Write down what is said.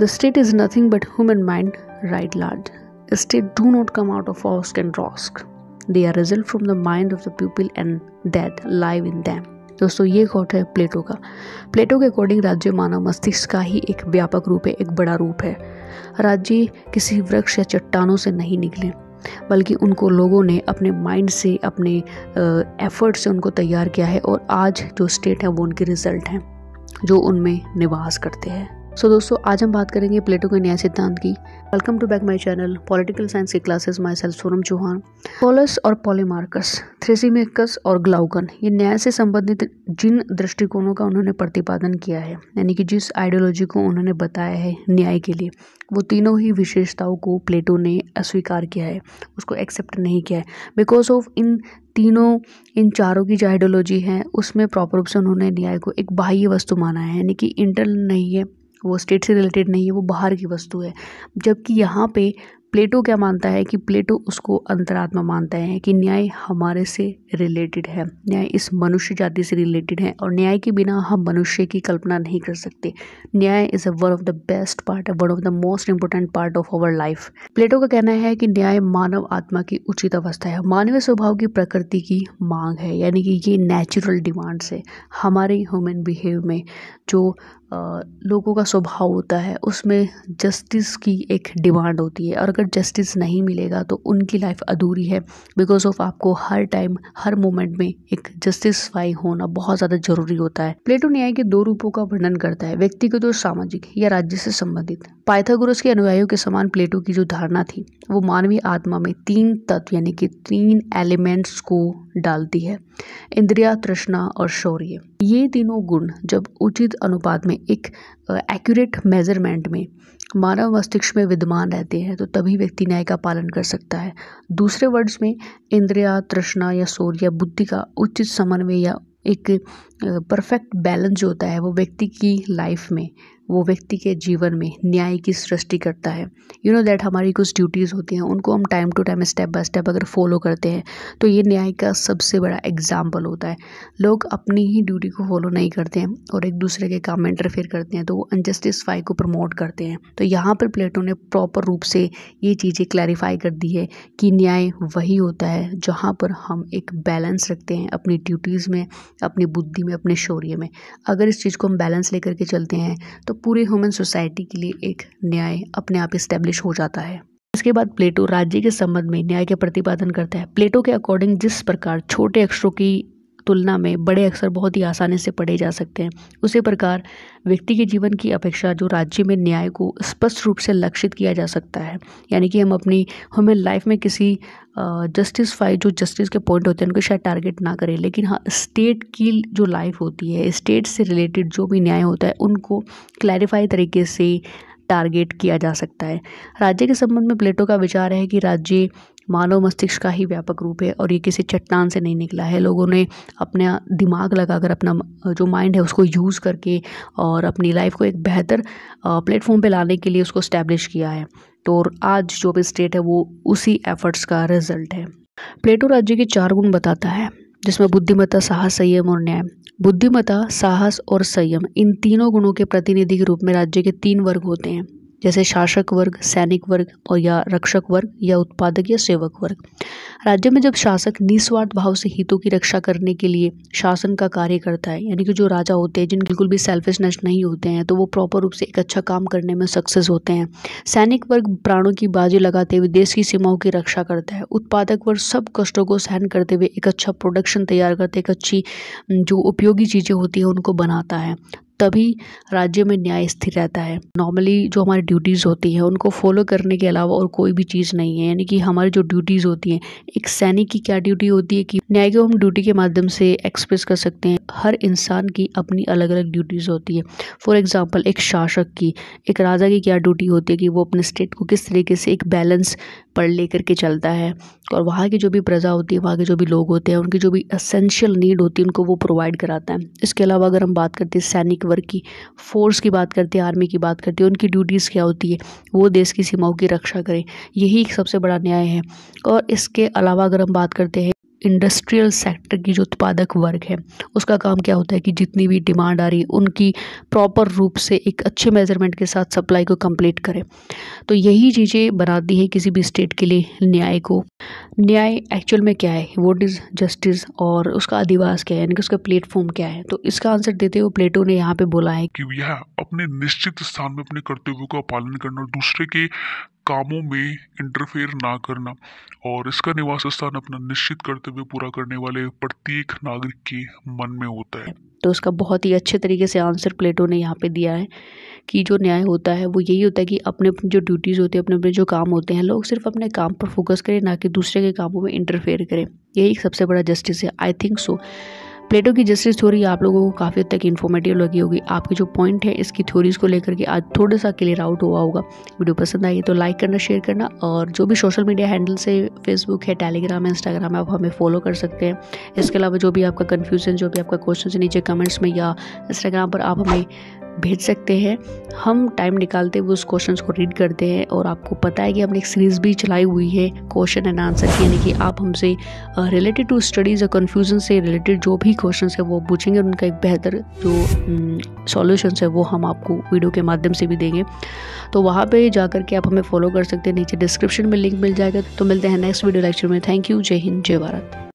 The state is nothing but human mind right large state state do not come out of and and Rosk. They are result from the mind of the pupil and that live in them. दोस्तों ये cot है प्लेटो का प्लेटो के according राज्य मानव मस्तिष्क का ही एक व्यापक रूप है एक बड़ा रूप है राज्य किसी वृक्ष या चट्टानों से नहीं निकले बल्कि उनको लोगों ने अपने माइंड से अपने एफर्ट से उनको तैयार किया है और आज जो स्टेट है वो उनके रिजल्ट हैं जो उनमें निवास करते हैं सो so, दोस्तों आज हम बात करेंगे प्लेटो के न्याय सिद्धांत की welcome to back my channel political science की classes myself Sonam Chauhan Polus और पॉलीमार्कस थ्रेसीमेकस और ग्लाउकन ये न्याय से संबंधित जिन दृष्टिकोणों का उन्होंने प्रतिपादन किया है यानी कि जिस आइडियोलॉजी को उन्होंने बताया है न्याय के लिए वो तीनों ही विशेषताओं को प्लेटो ने अस्वीकार किया है उसको एक्सेप्ट नहीं किया है बिकॉज ऑफ इन तीनों इन चारों की जो आइडियोलॉजी है उसमें प्रॉपर रूप से उन्होंने न्याय को एक बाह्य वस्तु माना है यानी कि इंटरनल नहीं है वो स्टेट से रिलेटेड नहीं है वो बाहर की वस्तु है जबकि यहाँ पे प्लेटो क्या मानता है कि प्लेटो उसको अंतरात्मा मानता है कि न्याय हमारे से रिलेटेड है न्याय इस मनुष्य जाति से रिलेटेड है और न्याय के बिना हम मनुष्य की कल्पना नहीं कर सकते न्याय is a one of the best part one of the most important part of our life Plato का कहना है कि न्याय मानव आत्मा की उचित अवस्था है मानवीय स्वभाव की प्रकृति की मांग है यानी कि ये नेचुरल डिमांड्स है हमारे ह्यूमन बिहेव में जो लोगों का स्वभाव होता है उसमें जस्टिस की एक डिमांड होती है और अगर जस्टिस नहीं मिलेगा तो उनकी लाइफ अधूरी है बिकॉज ऑफ आपको हर टाइम हर मोमेंट में एक जस्टिसफाई होना बहुत ज़्यादा जरूरी होता है प्लेटो न्याय के दो रूपों का वर्णन करता है व्यक्तिगत तो और सामाजिक या राज्य से संबंधित पाइथागोरस के अनुयायियों के समान प्लेटो की जो धारणा थी वो मानवीय आत्मा में तीन तत्व यानी कि तीन एलिमेंट्स को डालती है इंद्रिया तृष्णा और शौर्य ये तीनों गुण जब उचित अनुपात में एक एक्यूरेट मेजरमेंट में मानव मस्तिष्क में विद्यमान रहते हैं तो तभी व्यक्ति न्याय का पालन कर सकता है दूसरे वर्ड्स में इंद्रिया तृष्णा या शौर्य बुद्धि का उचित समन्वय या एक परफेक्ट बैलेंस जो होता है वो व्यक्ति की लाइफ में वो व्यक्ति के जीवन में न्याय की सृष्टि करता है यू नो दैट हमारी कुछ ड्यूटीज़ होती हैं उनको हम time to time step by step अगर फॉलो करते हैं तो ये न्याय का सबसे बड़ा एग्जाम्पल होता है लोग अपनी ही ड्यूटी को फॉलो नहीं करते हैं और एक दूसरे के काम में इंटरफेयर करते हैं तो वो अनजस्टिसफाई को प्रमोट करते हैं तो यहाँ पर प्लेटो ने प्रॉपर रूप से ये चीज़ें क्लैरिफाई कर दी है कि न्याय वही होता है जहाँ पर हम एक बैलेंस रखते हैं अपनी ड्यूटीज़ में अपनी बुद्धि में अपने शौर्य में अगर इस चीज़ को हम बैलेंस लेकर के चलते हैं तो पूरे ह्यूमन सोसाइटी के लिए एक न्याय अपने आप इस्टेब्लिश हो जाता है इसके बाद प्लेटो राज्य के संबंध में न्याय के प्रतिपादन करता है प्लेटो के अकॉर्डिंग जिस प्रकार छोटे अक्षरों की तुलना में बड़े अक्षर बहुत ही आसानी से पढ़े जा सकते हैं उसी प्रकार व्यक्ति के जीवन की अपेक्षा जो राज्य में न्याय को स्पष्ट रूप से लक्षित किया जा सकता है यानी कि हम अपनी हमें लाइफ में किसी जस्टिस फाइव जो जस्टिस के पॉइंट होते हैं उनको शायद टारगेट ना करें लेकिन हाँ स्टेट की जो लाइफ होती है स्टेट से रिलेटेड जो भी न्याय होता है उनको क्लैरिफाई तरीके से टारगेट किया जा सकता है राज्य के संबंध में प्लेटो का विचार है कि राज्य मानव मस्तिष्क का ही व्यापक रूप है और ये किसी चट्टान से नहीं निकला है लोगों ने अपना दिमाग लगाकर अपना जो माइंड है उसको यूज़ करके और अपनी लाइफ को एक बेहतर प्लेटफॉर्म पे लाने के लिए उसको स्टैब्लिश किया है तो आज जो भी स्टेट है वो उसी एफर्ट्स का रिजल्ट है प्लेटो राज्य के चार गुण बताता है जिसमें बुद्धिमत्ता साहस संयम और न्याय बुद्धिमत्ता साहस और संयम इन तीनों गुणों के प्रतिनिधि के रूप में राज्य के तीन वर्ग होते हैं जैसे शासक वर्ग सैनिक वर्ग और या रक्षक वर्ग या उत्पादक या सेवक वर्ग राज्य में जब शासक निस्वार्थ भाव से हितों की रक्षा करने के लिए शासन का कार्य करता है यानी कि जो राजा होते हैं जिन बिल्कुल भी सेल्फिशनेस नहीं होते हैं तो वो प्रॉपर रूप से एक अच्छा काम करने में सक्सेस होते हैं सैनिक वर्ग प्राणों की बाजी लगाते हुए देश की सीमाओं की रक्षा करता है उत्पादक वर्ग सब कष्टों को सहन करते हुए एक अच्छा प्रोडक्शन तैयार करते एक अच्छी जो उपयोगी चीज़ें होती हैं उनको बनाता है तभी राज्य में न्याय स्थिर रहता है नॉर्मली जो हमारी ड्यूटीज़ होती है उनको फॉलो करने के अलावा और कोई भी चीज़ नहीं है यानी कि हमारी जो ड्यूटीज़ होती हैं एक सैनिक की क्या ड्यूटी होती है कि न्याय को हम ड्यूटी के माध्यम से एक्सप्रेस कर सकते हैं हर इंसान की अपनी अलग अलग ड्यूटीज़ होती है फॉर एग्ज़ाम्पल एक शासक की एक राजा की क्या ड्यूटी होती है कि वो अपने स्टेट को किस तरीके से एक बैलेंस पर ले करके चलता है और वहाँ की जो भी प्रजा होती है वहाँ के जो भी लोग होते हैं उनकी जो भी असेंशियल नीड होती है उनको वो प्रोवाइड कराता है इसके अलावा अगर हम बात करते हैं सैनिक वर्क की फोर्स की बात करते हैं आर्मी की बात करते हैं उनकी ड्यूटीज़ क्या होती है वो देश की सीमाओं की रक्षा करें यही सबसे बड़ा न्याय है और इसके अलावा अगर हम बात करते हैं इंडस्ट्रियल सेक्टर की जो उत्पादक वर्ग है उसका काम क्या होता है कि जितनी भी डिमांड आ रही है उनकी प्रॉपर रूप से एक अच्छे मेज़रमेंट के साथ सप्लाई को कंप्लीट करें तो यही चीज़ें बनाती है किसी भी स्टेट के लिए न्याय को न्याय एक्चुअल में क्या है वॉट इज़ जस्टिस और उसका अधिवास क्या है यानी कि उसका प्लेटफॉर्म क्या है तो इसका आंसर देते हुए प्लेटो ने यहाँ पे बोला है कि यह अपने निश्चित स्थान में अपने कर्तव्यों का पालन करना और दूसरे के कामों में इंटरफेयर ना करना और इसका निवास स्थान अपना निश्चित कर्तव्य पूरा करने वाले प्रत्येक नागरिक के मन में होता है तो उसका बहुत ही अच्छे तरीके से आंसर प्लेटो ने यहाँ पे दिया है कि जो न्याय होता है वो यही होता है कि अपने अपने जो ड्यूटीज़ होती है अपने अपने जो काम होते हैं लोग सिर्फ अपने काम पर फोकस करें ना कि दूसरे के कामों में इंटरफेयर करें यही सबसे बड़ा जस्टिस है आई थिंक सो प्लेटो की जस्टिस थ्योरी आप लोगों को काफ़ी हद तक इन्फॉर्मेटिव लगी होगी आपके जो पॉइंट है इसकी थ्योरीज को लेकर के आज थोड़ा सा क्लियर आउट हुआ होगा वीडियो पसंद आई तो लाइक करना शेयर करना और जो भी सोशल मीडिया हैंडल से फेसबुक है टेलीग्राम है इंस्टाग्राम है आप हमें फॉलो कर सकते हैं इसके अलावा जो भी आपका कन्फ्यूजन जो भी आपका क्वेश्चन नीचे कमेंट्स में या इंस्टाग्राम पर आप हमें भेज सकते हैं हम टाइम निकालते हुए उस क्वेश्चन को रीड करते हैं और आपको पता है कि हमने एक सीरीज़ भी चलाई हुई है क्वेश्चन एंड आंसर की यानी कि आप हमसे रिलेटेड टू स्टडीज़ और कन्फ्यूज़न से रिलेटेड जो भी क्वेश्चन है वो पूछेंगे और उनका एक बेहतर जो सॉल्यूशन है वो हम आपको वीडियो के माध्यम से भी देंगे तो वहाँ पर जा के आप हमें फॉलो कर सकते हैं नीचे डिस्क्रिप्शन में लिंक मिल जाएगा तो मिलते हैं नेक्स्ट वीडियो लेक्चर में थैंक यू जय हिंद जय भारत